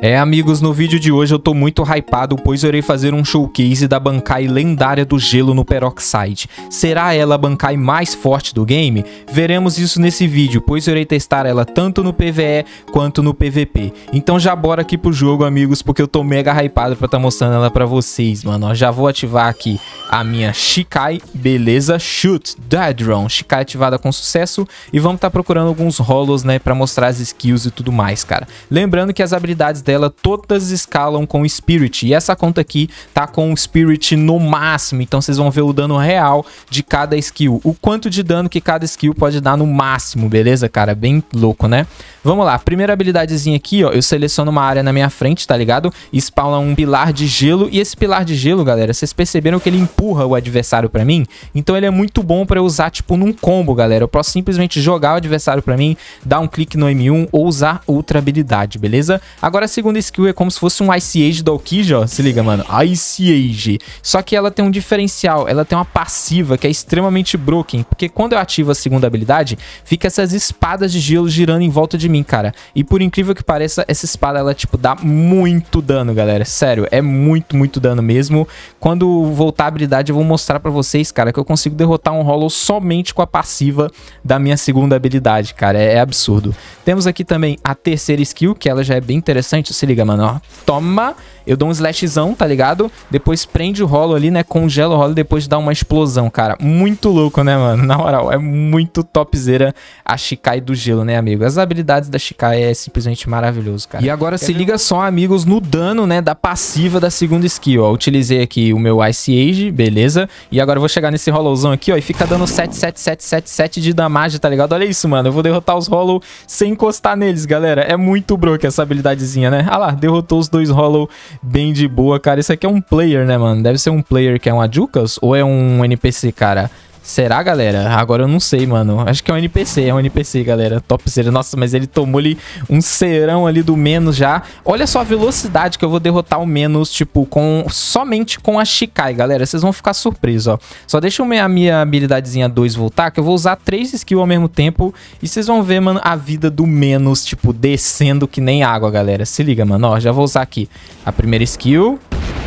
É, amigos, no vídeo de hoje eu tô muito hypado, pois eu irei fazer um showcase da Bankai lendária do gelo no Peroxide. Será ela a Bankai mais forte do game? Veremos isso nesse vídeo, pois eu irei testar ela tanto no PvE quanto no PvP. Então já bora aqui pro jogo, amigos, porque eu tô mega hypado pra tá mostrando ela pra vocês, mano. já vou ativar aqui a minha Shikai, beleza? Shoot, deadron Shikai ativada com sucesso. E vamos tá procurando alguns rolos, né, pra mostrar as skills e tudo mais, cara. Lembrando que as habilidades dela todas escalam com Spirit. E essa conta aqui tá com o Spirit no máximo. Então vocês vão ver o dano real de cada skill. O quanto de dano que cada skill pode dar no máximo, beleza, cara? Bem louco, né? Vamos lá. Primeira habilidadezinha aqui, ó. Eu seleciono uma área na minha frente, tá ligado? Spawna um pilar de gelo. E esse pilar de gelo, galera, vocês perceberam que ele empurra o adversário pra mim? Então ele é muito bom pra eu usar, tipo, num combo, galera. Eu posso simplesmente jogar o adversário pra mim, dar um clique no M1 ou usar outra habilidade, beleza? Agora segunda skill é como se fosse um Ice Age da Okija, ó. Se liga, mano. Ice Age. Só que ela tem um diferencial. Ela tem uma passiva que é extremamente broken. Porque quando eu ativo a segunda habilidade, fica essas espadas de gelo girando em volta de mim, cara. E por incrível que pareça, essa espada, ela, tipo, dá muito dano, galera. Sério, é muito, muito dano mesmo. Quando voltar a habilidade, eu vou mostrar pra vocês, cara, que eu consigo derrotar um Hollow somente com a passiva da minha segunda habilidade, cara. É, é absurdo. Temos aqui também a terceira skill, que ela já é bem interessante interessante. Se liga, mano, ó. Toma. Eu dou um slashzão, tá ligado? Depois prende o rolo ali, né? Congela o rolo e depois dá uma explosão, cara. Muito louco, né, mano? Na moral, é muito topzera a Shikai do gelo, né, amigo? As habilidades da Shikai é simplesmente maravilhoso, cara. E agora Quer se ver? liga só, amigos, no dano, né, da passiva da segunda skill, ó. Utilizei aqui o meu Ice Age, beleza? E agora eu vou chegar nesse rolozão aqui, ó, e fica dando 7, 7, 7, 7, 7 de damage, tá ligado? Olha isso, mano. Eu vou derrotar os rolos sem encostar neles, galera. É muito broke essa habilidadezinha, né? né? Ah lá, derrotou os dois Hollow bem de boa, cara. Isso aqui é um player, né, mano? Deve ser um player que é um Ajukas ou é um NPC, cara? Será, galera? Agora eu não sei, mano. Acho que é um NPC, é um NPC, galera. Topzera. Nossa, mas ele tomou ali um serão ali do menos já. Olha só a velocidade que eu vou derrotar o menos, tipo, com somente com a Shikai, galera. Vocês vão ficar surpresos, ó. Só deixa a minha habilidadezinha 2 voltar, que eu vou usar três skills ao mesmo tempo. E vocês vão ver, mano, a vida do menos, tipo, descendo que nem água, galera. Se liga, mano. Ó, já vou usar aqui a primeira skill.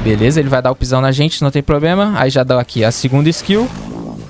Beleza, ele vai dar o pisão na gente, não tem problema. Aí já dá aqui a segunda skill.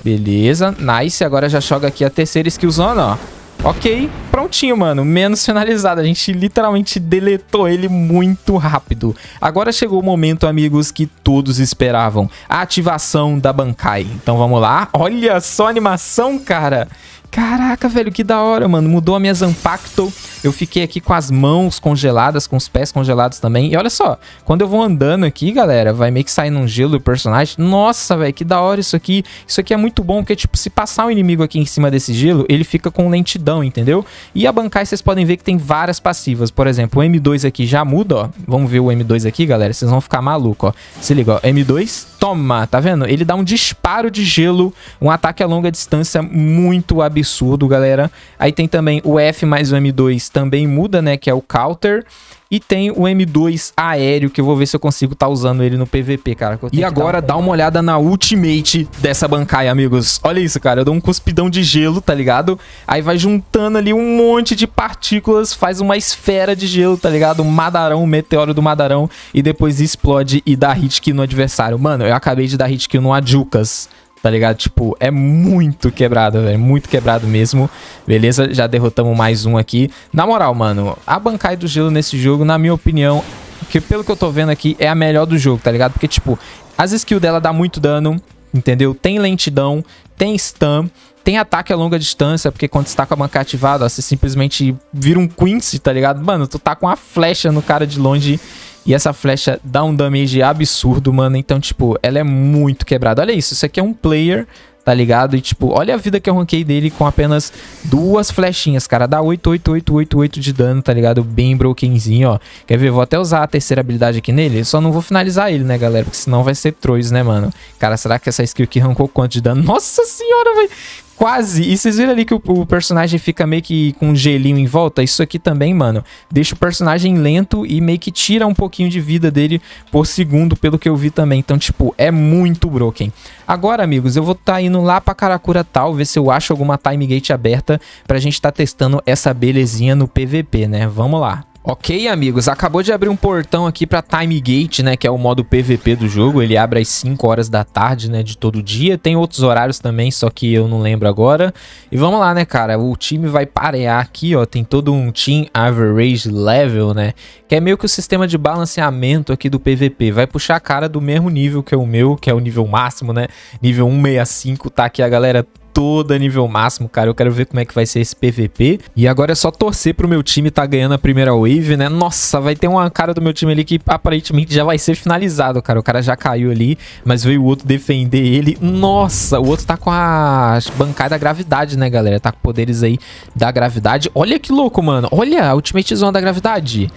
Beleza, nice. Agora já joga aqui a terceira skillzona, ó. Ok, prontinho, mano. Menos finalizado. A gente literalmente deletou ele muito rápido. Agora chegou o momento, amigos, que todos esperavam. A ativação da Bankai. Então vamos lá. Olha só a animação, cara. Cara. Caraca, velho, que da hora, mano. Mudou a minha Zampacto. Eu fiquei aqui com as mãos congeladas, com os pés congelados também. E olha só, quando eu vou andando aqui, galera, vai meio que saindo um gelo do personagem. Nossa, velho, que da hora isso aqui. Isso aqui é muito bom, porque, tipo, se passar o um inimigo aqui em cima desse gelo, ele fica com lentidão, entendeu? E a Bankai, vocês podem ver que tem várias passivas. Por exemplo, o M2 aqui já muda, ó. Vamos ver o M2 aqui, galera. Vocês vão ficar maluco, ó. Se liga, ó. M2, toma, tá vendo? Ele dá um disparo de gelo, um ataque a longa distância muito absurdo absurdo, galera. Aí tem também o F mais o M2 também muda, né? Que é o counter. E tem o M2 aéreo, que eu vou ver se eu consigo estar tá usando ele no PVP, cara. E agora dá uma olhada na ultimate dessa bancaia amigos. Olha isso, cara. Eu dou um cuspidão de gelo, tá ligado? Aí vai juntando ali um monte de partículas, faz uma esfera de gelo, tá ligado? Um madarão, um meteoro do madarão. E depois explode e dá hit kill no adversário. Mano, eu acabei de dar hit kill no Ajukas. Tá ligado? Tipo, é muito quebrado, velho. Muito quebrado mesmo. Beleza? Já derrotamos mais um aqui. Na moral, mano, a Bankai do Gelo nesse jogo, na minha opinião, que pelo que eu tô vendo aqui, é a melhor do jogo, tá ligado? Porque, tipo, as skills dela dá muito dano, entendeu? Tem lentidão, tem stun, tem ataque a longa distância, porque quando você tá com a banca ativada, ó, você simplesmente vira um Quincy, tá ligado? Mano, tu tá com uma flecha no cara de longe e essa flecha dá um damage absurdo, mano. Então, tipo, ela é muito quebrada. Olha isso, isso aqui é um player, tá ligado? E, tipo, olha a vida que eu ranquei dele com apenas duas flechinhas, cara. Dá 8, 8, 8, 8, 8 de dano, tá ligado? Bem brokenzinho, ó. Quer ver? Vou até usar a terceira habilidade aqui nele. só não vou finalizar ele, né, galera? Porque senão vai ser trolls, né, mano? Cara, será que essa skill aqui rancou quanto de dano? Nossa senhora, velho! quase. E vocês viram ali que o, o, personagem fica meio que com um gelinho em volta? Isso aqui também, mano. Deixa o personagem lento e meio que tira um pouquinho de vida dele por segundo, pelo que eu vi também. Então, tipo, é muito broken. Agora, amigos, eu vou estar tá indo lá pra Karakura tal, ver se eu acho alguma time gate aberta pra gente estar tá testando essa belezinha no PVP, né? Vamos lá. Ok, amigos, acabou de abrir um portão aqui para Time Gate, né, que é o modo PVP do jogo. Ele abre às 5 horas da tarde, né, de todo dia. Tem outros horários também, só que eu não lembro agora. E vamos lá, né, cara, o time vai parear aqui, ó, tem todo um Team Average Level, né, que é meio que o sistema de balanceamento aqui do PVP. Vai puxar a cara do mesmo nível que é o meu, que é o nível máximo, né, nível 165, tá aqui a galera toda nível máximo, cara. Eu quero ver como é que vai ser esse PVP. E agora é só torcer pro meu time tá ganhando a primeira wave, né? Nossa, vai ter uma cara do meu time ali que aparentemente já vai ser finalizado, cara. O cara já caiu ali, mas veio o outro defender ele. Nossa, o outro tá com a bancada da gravidade, né, galera? Tá com poderes aí da gravidade. Olha que louco, mano. Olha a ultimate zone da gravidade.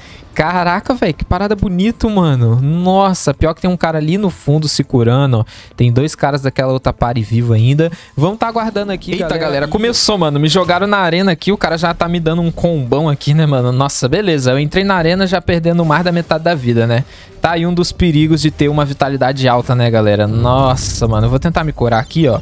Caraca, velho, que parada bonito, mano. Nossa, pior que tem um cara ali no fundo se curando, ó. Tem dois caras daquela outra pare vivo ainda. Vamos tá aguardando aqui, Eita, galera. galera começou, mano. Me jogaram na arena aqui, o cara já tá me dando um combão aqui, né, mano? Nossa, beleza. Eu entrei na arena já perdendo mais da metade da vida, né? Tá aí um dos perigos de ter uma vitalidade alta, né, galera? Nossa, mano. Eu vou tentar me curar aqui, ó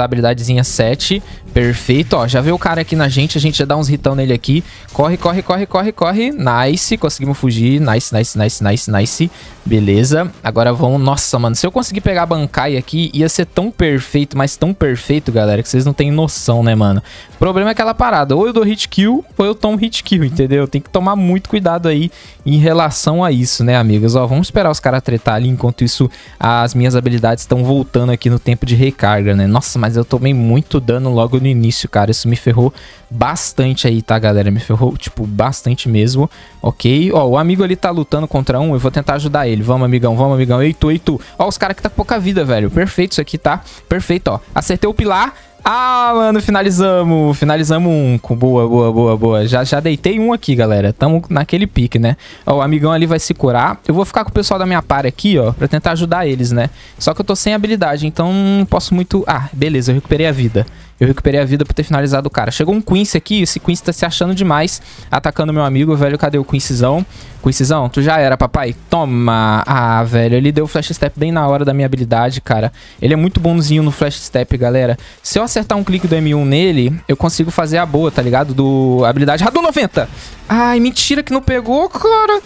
habilidadezinha 7. Perfeito, ó. Já veio o cara aqui na gente, a gente já dá uns ritão nele aqui. Corre, corre, corre, corre, corre. Nice, conseguimos fugir. Nice, nice, nice, nice, nice. Beleza. Agora vamos... Nossa, mano, se eu conseguir pegar a Bankai aqui, ia ser tão perfeito, mas tão perfeito, galera, que vocês não têm noção, né, mano? O problema é aquela parada. Ou eu dou hit kill, ou eu tomo hit kill, entendeu? Tem que tomar muito cuidado aí em relação a isso, né, amigos? Ó, vamos esperar os caras tretar ali. Enquanto isso, as minhas habilidades estão voltando aqui no tempo de recarga, né? Nossa, nossa, mas eu tomei muito dano logo no início, cara. Isso me ferrou bastante aí, tá, galera? Me ferrou, tipo, bastante mesmo. Ok? Ó, o amigo ali tá lutando contra um. Eu vou tentar ajudar ele. Vamos, amigão. Vamos, amigão. Ei, tu, ei, tu. Ó, os caras que tá com pouca vida, velho. Perfeito isso aqui, tá? Perfeito, ó. Acertei o pilar. Ah, mano, finalizamos. Finalizamos um. Boa, boa, boa, boa. Já, já deitei um aqui, galera. Tamo naquele pique, né? Ó, o amigão ali vai se curar. Eu vou ficar com o pessoal da minha par aqui, ó, pra tentar ajudar eles, né? Só que eu tô sem habilidade, então não posso muito... Ah, beleza, eu recuperei a vida. Eu recuperei a vida por ter finalizado o cara. Chegou um Quincy aqui, esse Quincy tá se achando demais, atacando meu amigo, velho. Cadê o Quincyzão? Quincyzão, tu já era, papai? Toma! Ah, velho, ele deu flash step bem na hora da minha habilidade, cara. Ele é muito bonzinho no flash step, galera. Se eu acertar um clique do M1 nele, eu consigo fazer a boa, tá ligado? Do habilidade Radu 90! Ai, mentira que não pegou, cara.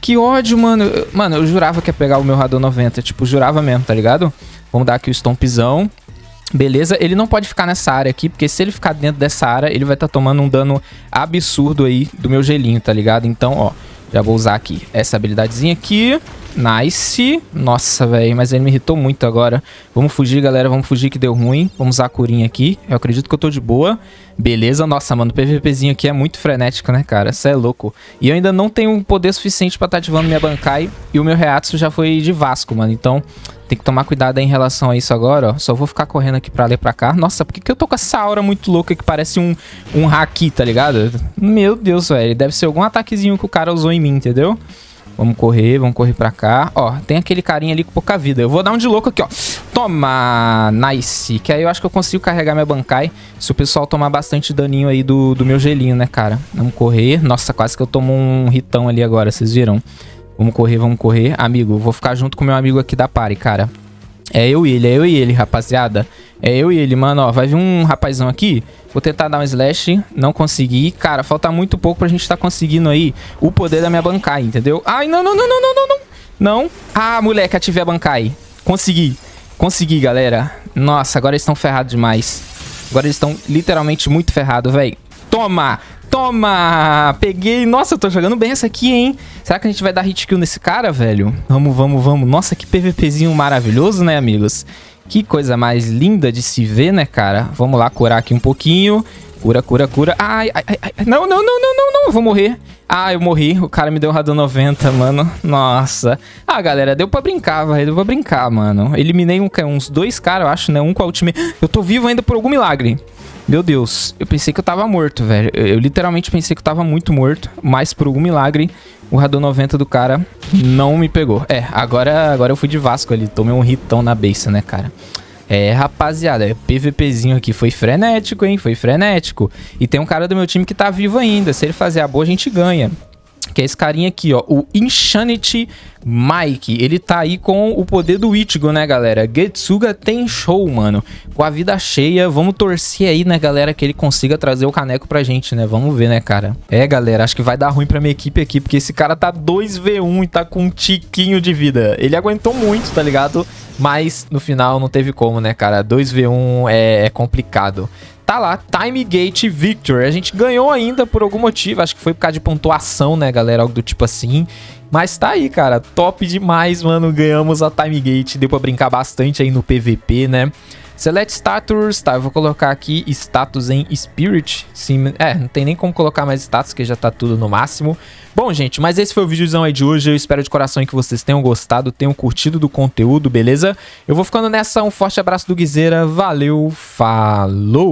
Que ódio, mano. mano, eu jurava que ia pegar o meu Radu 90. Tipo, jurava mesmo, tá ligado? Vamos dar aqui o stompzão. Beleza? Ele não pode ficar nessa área aqui, porque se ele ficar dentro dessa área, ele vai estar tá tomando um dano absurdo aí do meu gelinho, tá ligado? Então, ó, já vou usar aqui essa habilidadezinha aqui. Nice. Nossa, velho, mas ele me irritou muito agora. Vamos fugir, galera, vamos fugir que deu ruim. Vamos usar a curinha aqui. Eu acredito que eu tô de boa. Beleza, nossa, mano, o PVPzinho aqui é muito frenético, né, cara? Isso é louco. E eu ainda não tenho poder suficiente pra estar tá ativando minha Bankai. E o meu Reatsu já foi de Vasco, mano. Então, tem que tomar cuidado em relação a isso agora, ó. Só vou ficar correndo aqui pra lá e pra cá. Nossa, por que, que eu tô com essa aura muito louca que parece um, um haki, tá ligado? Meu Deus, velho. Deve ser algum ataquezinho que o cara usou em mim, entendeu? Vamos correr, vamos correr pra cá. Ó, tem aquele carinha ali com pouca vida. Eu vou dar um de louco aqui, ó. Toma! Nice! Que aí eu acho que eu consigo carregar minha Bankai se o pessoal tomar bastante daninho aí do, do meu gelinho, né, cara? Vamos correr. Nossa, quase que eu tomo um ritão ali agora, vocês viram? Vamos correr, vamos correr. Amigo, vou ficar junto com meu amigo aqui da pare, cara. É eu e ele, é eu e ele, rapaziada. É eu e ele, mano, ó. Vai vir um rapazão aqui. Vou tentar dar um slash, não consegui. Cara, falta muito pouco pra gente tá conseguindo aí o poder da minha bancai, entendeu? Ai, não, não, não, não, não, não, não. Não. Ah, moleque, ativei a bancai. Consegui. Consegui, galera. Nossa, agora eles estão ferrados demais. Agora eles estão literalmente muito ferrados, velho. Toma! Toma! Peguei. Nossa, eu tô jogando bem essa aqui, hein? Será que a gente vai dar hit kill nesse cara, velho? Vamos, vamos, vamos. Nossa, que PVPzinho maravilhoso, né, amigos? Que coisa mais linda de se ver, né, cara? Vamos lá curar aqui um pouquinho. Cura, cura, cura. Ai, ai, ai. Não, não, não, não, não, não. Eu vou morrer. Ah, eu morri. O cara me deu radão 90, mano. Nossa. Ah, galera, deu pra brincar, velho. Deu pra brincar, mano. Eliminei um, uns dois caras, eu acho, né? Um com a ultimate. Eu tô vivo ainda por algum milagre. Meu Deus, eu pensei que eu tava morto, velho. Eu, eu literalmente pensei que eu tava muito morto, mas por algum milagre, o Radon 90 do cara não me pegou. É, agora, agora eu fui de Vasco ali, tomei um ritão na beça, né, cara? É, rapaziada, é PVPzinho aqui foi frenético, hein? Foi frenético. E tem um cara do meu time que tá vivo ainda. Se ele fazer a boa, a gente ganha que é esse carinha aqui, ó, o Insanity Mike. Ele tá aí com o poder do Ichigo, né, galera? Getsuga tem show, mano. Com a vida cheia, vamos torcer aí, né, galera, que ele consiga trazer o caneco pra gente, né? Vamos ver, né, cara? É, galera, acho que vai dar ruim pra minha equipe aqui, porque esse cara tá 2v1 e tá com um tiquinho de vida. Ele aguentou muito, tá ligado? Mas no final não teve como, né, cara? 2v1 é, é complicado tá lá, Time Gate Victory. A gente ganhou ainda por algum motivo, acho que foi por causa de pontuação, né, galera? Algo do tipo assim. Mas tá aí, cara, top demais, mano. Ganhamos a Time Gate, deu pra brincar bastante aí no PVP, né? Select status, tá, eu vou colocar aqui status em Spirit. Sim, é, não tem nem como colocar mais status, que já tá tudo no máximo. Bom, gente, mas esse foi o vídeozão aí de hoje. Eu espero de coração que vocês tenham gostado, tenham curtido do conteúdo, beleza? Eu vou ficando nessa, um forte abraço do Guizeira, valeu, falou!